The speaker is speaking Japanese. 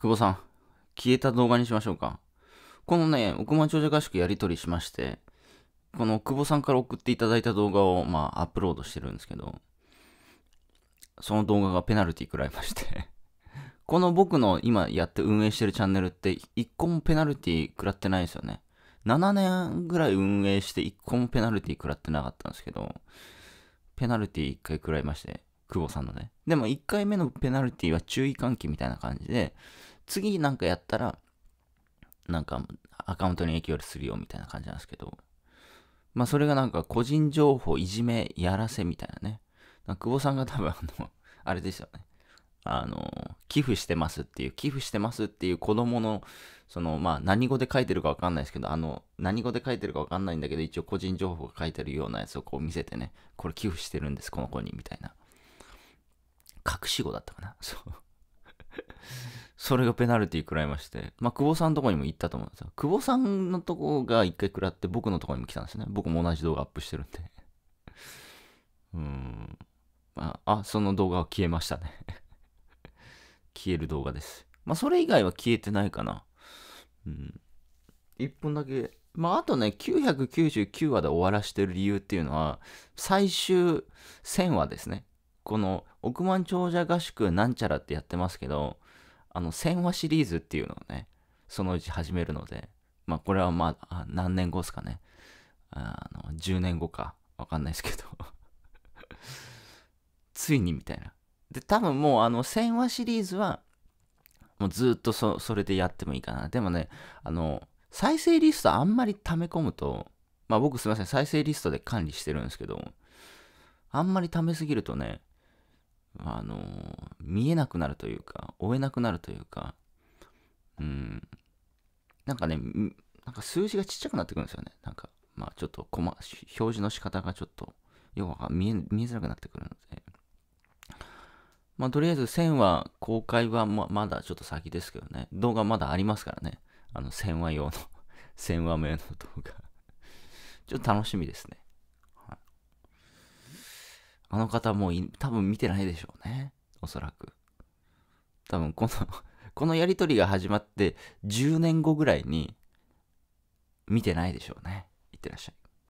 久保さん、消えた動画にしましょうか。このね、億万長者合宿やり取りしまして、この久保さんから送っていただいた動画を、まあ、アップロードしてるんですけど、その動画がペナルティ食らいまして この僕の今やって運営してるチャンネルって、一個もペナルティ食らってないですよね。7年ぐらい運営して一個もペナルティ食らってなかったんですけど、ペナルティ一回食らいまして、久保さんのね。でも一回目のペナルティは注意喚起みたいな感じで、次なんかやったら、なんかアカウントに影響するよみたいな感じなんですけど、まあそれがなんか個人情報いじめやらせみたいなね。な久保さんが多分あの、あれですよね。あの、寄付してますっていう、寄付してますっていう子供の、その、まあ、何語で書いてるかわかんないですけど、あの、何語で書いてるかわかんないんだけど、一応個人情報が書いてるようなやつをこう見せてね、これ寄付してるんです、この子に、みたいな。隠し語だったかな。そう。それがペナルティ食らいまして、まあ、久保さんのとこにも行ったと思うんですよ。久保さんのとこが一回食らって、僕のとこにも来たんですね。僕も同じ動画アップしてるんで。うーん。まあ、あ、その動画は消えましたね 消える動画です。まあ、それ以外は消えてないかな。うん。1本だけ。まあ、あとね、999話で終わらしてる理由っていうのは、最終1000話ですね。この、億万長者合宿なんちゃらってやってますけど、あの、千話シリーズっていうのをね、そのうち始めるので、まあ、これはまあ、何年後ですかね。あの、10年後か、わかんないですけど ついにみたいな。で、多分もう、あの、千話シリーズは、もうずっとそそれでやってもいいかな。でもね、あの、再生リストあんまり溜め込むと、まあ僕すいません、再生リストで管理してるんですけど、あんまり溜めすぎるとね、あの見えなくなるというか、追えなくなるというか、うん、なんかね、なんか数字がちっちゃくなってくるんですよね。なんか、まあちょっとこ、ま、表示の仕方がちょっと、要は見え見えづらくなってくるので、まあとりあえず1000は公開はままだちょっと先ですけどね、動画まだありますからね、あの1000話用の1000 話目の動画ちょっと楽しみですね。あの方もう多分見てないでしょうね。おそらく。多分この このやりとりが始まって10年後ぐらいに見てないでしょうね。いってらっしゃい。